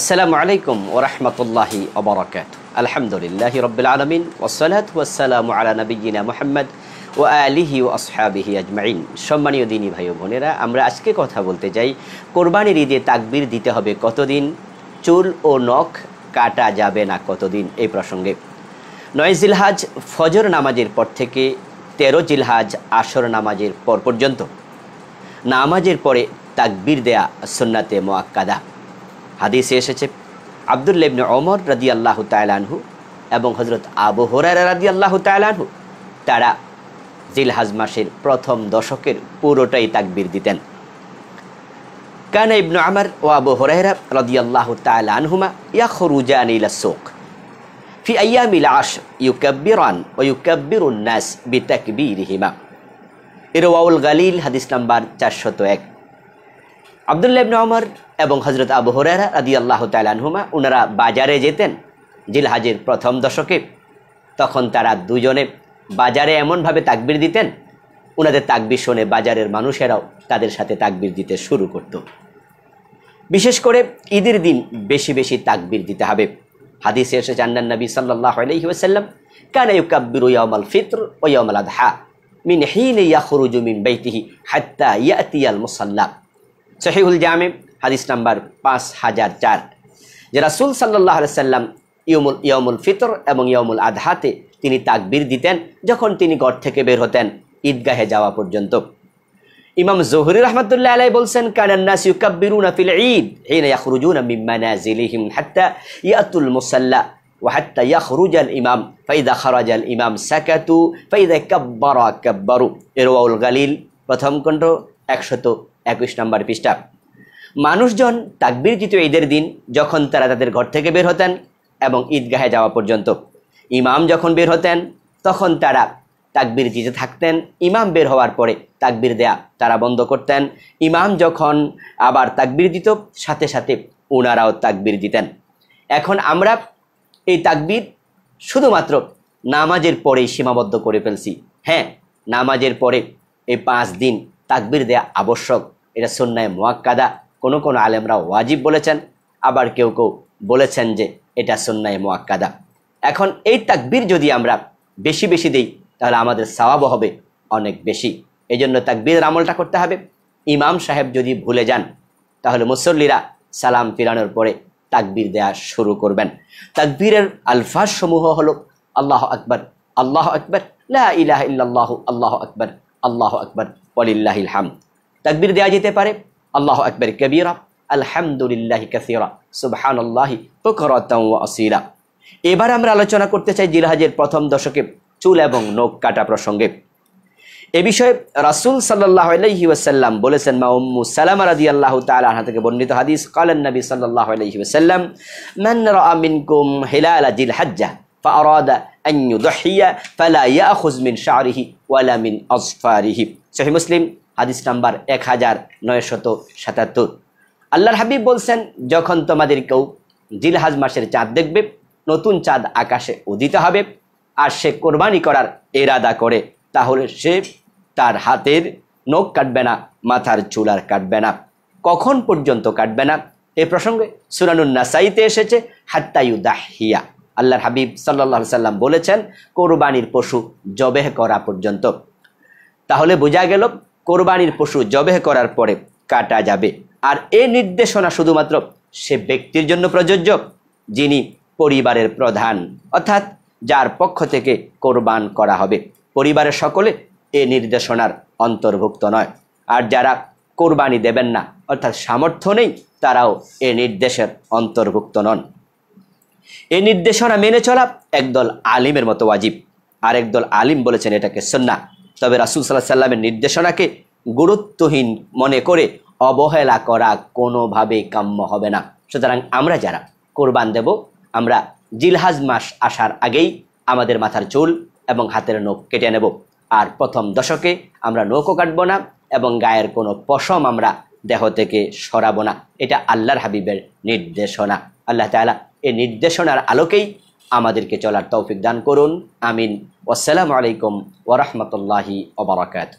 আসসালামু আলাইকুম ওরহমতুল্লাহি অবরাকাত আলহামদুলিল্লাহ রবিল আলমিন ওসলাত ওয়াসালামু আলা নবীনা মোহাম্মদ ও আলিহি ও আসহাবিহি আজমাইন সম্মানীয় দিনী ভাই বোনেরা আমরা আজকে কথা বলতে চাই কোরবানির ঈদে তাকবির দিতে হবে কতদিন চুল ও নখ কাটা যাবে না কতদিন এই প্রসঙ্গে নয় জিলহাজ ফজর নামাজের পর থেকে তেরো জিলহাজ আসর নামাজের পর পর্যন্ত নামাজের পরে তাকবির দেয়া সন্নাতে মোয়াক্কাদা হাদিসে এসেছে আবদুল্লেবনে অমর ওমর আল্লাহ তালানহু এবং হজরত আবু হরার রাজি আল্লাহ তালানহু তারা জিলহাজ মাসের প্রথম দশকের পুরোটাই তাকবির দিতেন কানা ইবনু আমার ও আবু হরাইরা রদি আল্লাহ আনহুমা ইয়া খরুজান ইলা সোক ফি আয়াম ইলা আশ ইউকাব্বিরান ও ইউকাব্বির উন্নাস বিতাকবির হিমা ইরওয়াউল গালিল হাদিস নাম্বার চারশত এক আবদুল্লাহ ওমর অমর এবং হজরত আবু হরেরা রাদি আল্লাহ তালানহুমা ওনারা বাজারে যেতেন জিলহাজের প্রথম দশকে তখন তারা দুজনে বাজারে এমনভাবে তাকবির দিতেন ওনাদের তাকবির শোনে বাজারের মানুষেরাও তাদের সাথে তাকবির দিতে শুরু করত বিশেষ করে ঈদের দিন বেশি বেশি তাকবির দিতে হবে হাদিসে এসে জান্নান নবী সাল্লাহ আলহিউসাল্লাম কাব্বির ইউকাব্বির ইয়ামাল ফিত্র ও ইয়ামাল আদহা মিন হিন খরুজু মিন বৈতিহি হাত্তা ইয়াতিয়াল মুসাল্লা সহিহুল জামে হাদিস নাম্বার পাঁচ হাজার চার যে রাসুল সাল্লাহ সাল্লাম ইয়মুল ইয়মুল ফিতর এবং ইয়মুল আধাতে তিনি তাকবির দিতেন যখন তিনি ঘর থেকে বের হতেন ঈদগাহে যাওয়া পর্যন্ত ইমাম জহুরি রহমতুল্লাহ আলাই বলছেন কানান্নাস ইউকাব্বিরুনা ফিল ঈদ হিনা ইয়াখরুজুনা মিন মানাজিলিহিম হাত্তা ইয়াতুল মুসাল্লা ওয়া وحتى يخرج ইমাম فإذا خرج ইমাম سكتوا فإذا كبر কাব্বারু رواه গালিল প্রথম খণ্ড 100 একুশ নম্বর পৃষ্ঠা মানুষজন তাকবির দিত ঈদের দিন যখন তারা তাদের ঘর থেকে বের হতেন এবং ঈদগাহে যাওয়া পর্যন্ত ইমাম যখন বের হতেন তখন তারা তাকবির দিতে থাকতেন ইমাম বের হওয়ার পরে তাকবির দেয়া তারা বন্ধ করতেন ইমাম যখন আবার তাকবির দিত সাথে সাথে ওনারাও তাকবির দিতেন এখন আমরা এই তাকবির শুধুমাত্র নামাজের পরেই সীমাবদ্ধ করে ফেলছি হ্যাঁ নামাজের পরে এই পাঁচ দিন তাকবির দেয়া আবশ্যক এটা সন্ন্যায় মোয়াক্কাদা কোনো কোনো আলেমরা ওয়াজিব বলেছেন আবার কেউ কেউ বলেছেন যে এটা সন্ন্যায় মোয়াক্কাদা এখন এই তাকবির যদি আমরা বেশি বেশি দিই তাহলে আমাদের সাওয়াবও হবে অনেক বেশি এই জন্য তাকবির আমলটা করতে হবে ইমাম সাহেব যদি ভুলে যান তাহলে মুসল্লিরা সালাম ফিরানোর পরে তাকবির দেয়া শুরু করবেন তাকবীরের আলফাজ সমূহ হলো আল্লাহ আকবর আল্লাহ আকবর লাহ ইহ আল্লাহ আল্লাহ আকবর আল্লাহ আকবর পলিল্লাহিল হামদ তাকবির দেওয়া যেতে পারে আল্লাহ আকবর কবিরা আলহামদুলিল্লাহ কাসিরা সুবাহান্লাহি আসিরা এবার আমরা আলোচনা করতে চাই জিলহাজের প্রথম দশকে চুল এবং নখ কাটা প্রসঙ্গে এ বিষয়ে রাসুল সাল্লাহ আলহি ওসাল্লাম বলেছেন মা উম্মু সালাম রাজি আল্লাহ তালা থেকে বর্ণিত হাদিস কালান নবী সাল্লাহ আলহি ওসাল্লাম মান রামিনকুম হিলালা জিল হাজ্জা فأراد أن يضحي فلا يأخذ من شعره ولا হাদিস নাম্বার এক হাজার নয়শত সাতাত্তর আল্লাহর হাবিব বলছেন যখন তোমাদের কেউ জিলহাজ মাসের চাঁদ দেখবে নতুন চাঁদ আকাশে উদিত হবে আর সে কোরবানি করার এরাদা করে তাহলে সে তার হাতের নখ কাটবে না মাথার চুলার কাটবে না কখন পর্যন্ত কাটবে না এ প্রসঙ্গে সুরানুন নাসাইতে এসেছে হাত্তায়ুদাহিয়া আল্লাহর হাবিব সাল্লা সাল্লাম বলেছেন কোরবানির পশু জবেহ করা পর্যন্ত তাহলে বোঝা গেল কোরবানির পশু জবেহ করার পরে কাটা যাবে আর এ নির্দেশনা শুধুমাত্র সে ব্যক্তির জন্য প্রযোজ্য যিনি পরিবারের প্রধান অর্থাৎ যার পক্ষ থেকে কোরবান করা হবে পরিবারের সকলে এ নির্দেশনার অন্তর্ভুক্ত নয় আর যারা কোরবানি দেবেন না অর্থাৎ সামর্থ্য নেই তারাও এ নির্দেশের অন্তর্ভুক্ত নন এ নির্দেশনা মেনে চলা একদল আলিমের মতো ওয়াজিব আর একদল আলিম বলেছেন এটাকে সন্না তবে রাসুল সাল্লাহ সাল্লামের নির্দেশনাকে গুরুত্বহীন মনে করে অবহেলা করা কোনোভাবেই কাম্য হবে না সুতরাং আমরা যারা কোরবান দেব আমরা জিলহাজ মাস আসার আগেই আমাদের মাথার চুল এবং হাতের নখ কেটে নেব আর প্রথম দশকে আমরা নৌকো কাটবো না এবং গায়ের কোনো পশম আমরা দেহ থেকে সরাবো না এটা আল্লাহর হাবিবের নির্দেশনা আল্লাহ তালা এই নির্দেশনার আলোকেই আমাদেরকে চলার তৌফিক দান করুন আমিন আসসালামু আলাইকুম ওরহমতুল্লাহি ওবরাকাতু